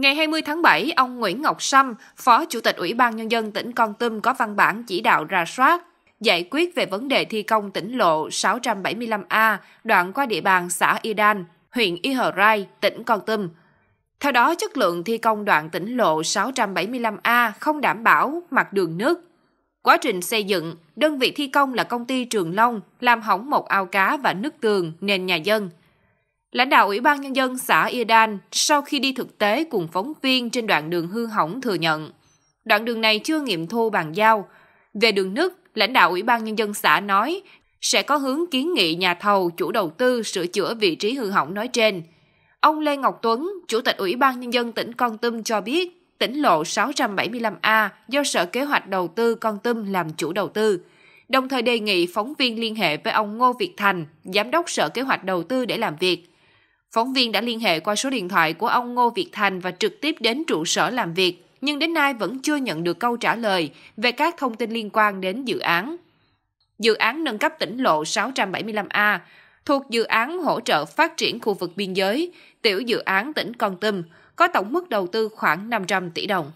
Ngày 20 tháng 7, ông Nguyễn Ngọc Sâm, Phó Chủ tịch Ủy ban Nhân dân tỉnh Con Tum có văn bản chỉ đạo rà soát, giải quyết về vấn đề thi công tỉnh lộ 675A đoạn qua địa bàn xã Y Đan, huyện Y Hờ Rai, tỉnh Con Tum. Theo đó, chất lượng thi công đoạn tỉnh lộ 675A không đảm bảo mặt đường nước. Quá trình xây dựng, đơn vị thi công là công ty Trường Long làm hỏng một ao cá và nứt tường nền nhà dân – Lãnh đạo Ủy ban Nhân dân xã Ia Đan sau khi đi thực tế cùng phóng viên trên đoạn đường hư hỏng thừa nhận, đoạn đường này chưa nghiệm thu bàn giao. Về đường nứt, lãnh đạo Ủy ban Nhân dân xã nói sẽ có hướng kiến nghị nhà thầu chủ đầu tư sửa chữa vị trí hư hỏng nói trên. Ông Lê Ngọc Tuấn, Chủ tịch Ủy ban Nhân dân tỉnh Con Tum cho biết, tỉnh lộ 675A do Sở Kế hoạch Đầu tư Con Tum làm chủ đầu tư, đồng thời đề nghị phóng viên liên hệ với ông Ngô Việt Thành, Giám đốc Sở Kế hoạch Đầu tư để làm việc. Phóng viên đã liên hệ qua số điện thoại của ông Ngô Việt Thành và trực tiếp đến trụ sở làm việc, nhưng đến nay vẫn chưa nhận được câu trả lời về các thông tin liên quan đến dự án. Dự án nâng cấp tỉnh lộ 675A thuộc dự án hỗ trợ phát triển khu vực biên giới, tiểu dự án tỉnh Con Tum, có tổng mức đầu tư khoảng 500 tỷ đồng.